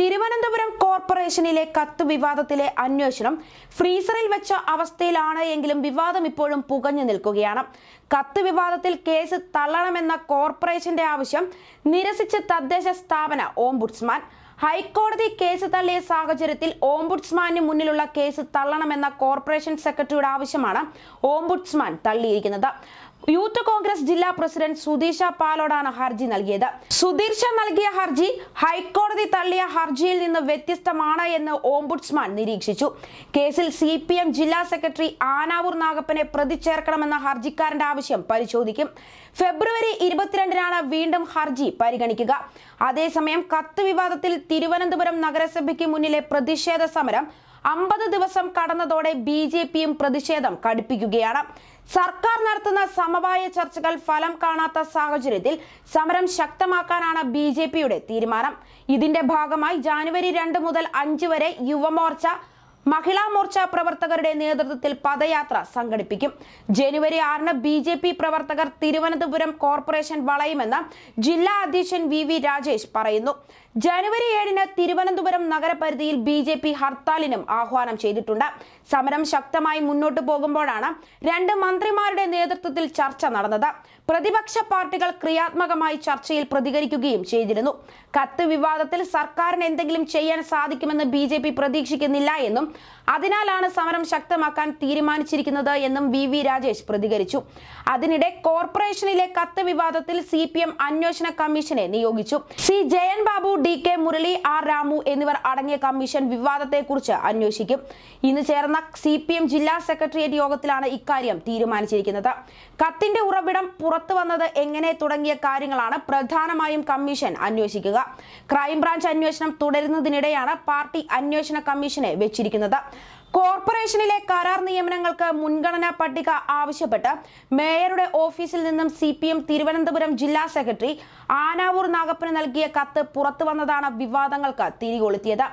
തിരുവനന്തപുരം കോർപ്പറേഷനിലെ കത്ത് വിവാദത്തിലെ അന്വേഷണം ഫ്രീസറിൽ വെച്ച അവസ്ഥയിലാണ് എങ്കിലും വിവാദം ഇപ്പോഴും പുകഞ്ഞു നിൽക്കുകയാണ് കത്ത് വിവാദത്തിൽ കേസ് തള്ളണമെന്ന കോർപ്പറേഷന്റെ ആവശ്യം നിരസിച്ച് തദ്ദേശ സ്ഥാപന ഓംബുഡ്സ്മാൻ ഹൈക്കോടതി കേസ് തള്ളിയ സാഹചര്യത്തിൽ ഓംബുഡ്സ്മാന് മുന്നിലുള്ള കേസ് തള്ളണമെന്ന കോർപ്പറേഷൻ സെക്രട്ടറിയുടെ ആവശ്യമാണ് ഓംബുഡ്സ്മാൻ തള്ളിയിരിക്കുന്നത് യൂത്ത് കോൺഗ്രസ് ജില്ലാ പ്രസിഡന്റ് സുധീഷ പാലോടാണ് ഹർജി നൽകിയത് സുധീർഷ നൽകിയ ഹർജി ഹൈക്കോടതി തള്ളിയ ഹർജിയിൽ നിന്ന് വ്യത്യസ്തമാണ് എന്ന് ഓംബുഡ്സ്മാൻ നിരീക്ഷിച്ചു കേസിൽ സി പി എം ജില്ലാ സെക്രട്ടറി ആനാവൂർ നാഗപ്പനെ പ്രതി ചേർക്കണമെന്ന ഹർജിക്കാരന്റെ ആവശ്യം പരിശോധിക്കും ഫെബ്രുവരി ഇരുപത്തിരണ്ടിനാണ് വീണ്ടും ഹർജി പരിഗണിക്കുക അതേസമയം കത്ത് വിവാദത്തിൽ തിരുവനന്തപുരം നഗരസഭയ്ക്ക് മുന്നിലെ പ്രതിഷേധ സമരം അമ്പത് ദിവസം കടന്നതോടെ ബി ജെ പിയും പ്രതിഷേധം കടുപ്പിക്കുകയാണ് സർക്കാർ നടത്തുന്ന സമവായ ചർച്ചകൾ ഫലം കാണാത്ത സാഹചര്യത്തിൽ സമരം ശക്തമാക്കാനാണ് ബി ജെ പിയുടെ തീരുമാനം ഇതിന്റെ ഭാഗമായി ജാനുവരി രണ്ട് മുതൽ അഞ്ച് വരെ യുവമോർച്ച മഹിളാ മോർച്ച പ്രവർത്തകരുടെ നേതൃത്വത്തിൽ പദയാത്ര സംഘടിപ്പിക്കും ജനുവരി ആറിന് ബി ജെ പി പ്രവർത്തകർ തിരുവനന്തപുരം കോർപ്പറേഷൻ വളയുമെന്ന് ജില്ലാ അധ്യക്ഷൻ വി വി രാജേഷ് പറയുന്നു ജനുവരി ഏഴിന് തിരുവനന്തപുരം നഗരപരിധിയിൽ ബി ജെ പി ഹർത്താലിനും ആഹ്വാനം ചെയ്തിട്ടുണ്ട് സമരം ശക്തമായി മുന്നോട്ടു പോകുമ്പോഴാണ് രണ്ട് മന്ത്രിമാരുടെ നേതൃത്വത്തിൽ ചർച്ച നടന്നത് പ്രതിപക്ഷ പാർട്ടികൾ ക്രിയാത്മകമായി ചർച്ചയിൽ പ്രതികരിക്കുകയും ചെയ്തിരുന്നു കത്ത് വിവാദത്തിൽ സർക്കാരിന് എന്തെങ്കിലും ചെയ്യാൻ സാധിക്കുമെന്ന് ബി പ്രതീക്ഷിക്കുന്നില്ല എന്നും അതിനാലാണ് സമരം ശക്തമാക്കാൻ തീരുമാനിച്ചിരിക്കുന്നത് എന്നും വി വി രാജേഷ് പ്രതികരിച്ചു അതിനിടെ കോർപ്പറേഷനിലെ കത്ത് വിവാദത്തിൽ സി പി എം അന്വേഷണ കമ്മീഷനെ നിയോഗിച്ചു C Jayan Babu D K Murali R Ramu എന്നിവർ അടങ്ങിയ കമ്മീഷൻ വിവാദത്തെക്കുറിച്ച് അന്വേഷിക്കും ഇന്ന് ചേർന്ന സി പി എം ജില്ലാ സെക്രട്ടേറിയറ്റ് യോഗത്തിലാണ് ഇക്കാര്യം തീരുമാനിച്ചിരിക്കുന്നത് കത്തിന്റെ ഉറവിടം പുറത്തു വന്നത് എങ്ങനെ തുടങ്ങിയ കാര്യങ്ങളാണ് പ്രധാനമായും കമ്മീഷൻ അന്വേഷിക്കുക ക്രൈംബ്രാഞ്ച് അന്വേഷണം തുടരുന്നതിനിടെയാണ് പാർട്ടി അന്വേഷണ കമ്മീഷനെ വെച്ചിരിക്കുന്നത് ചെയ്യുന്നത് കോർപ്പറേഷനിലെ കരാർ നിയമനങ്ങൾക്ക് മുൻഗണനാ പട്ടിക ആവശ്യപ്പെട്ട് മേയറുടെ ഓഫീസിൽ നിന്നും സി പി എം തിരുവനന്തപുരം ജില്ലാ സെക്രട്ടറി ആനാവൂർ നാഗപ്പന് നൽകിയ കത്ത് പുറത്തു വന്നതാണ് വിവാദങ്ങൾക്ക് തിരികൊളുത്തിയത്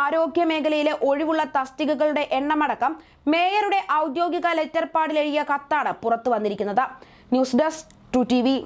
ആരോഗ്യ മേഖലയിലെ ഒഴിവുള്ള തസ്തികകളുടെ എണ്ണമടക്കം മേയറുടെ ഔദ്യോഗിക ലെറ്റർ പാടിലെഴുതിയ കത്താണ് പുറത്തു വന്നിരിക്കുന്നത് ന്യൂസ് ഡെസ്ക് ടു ടി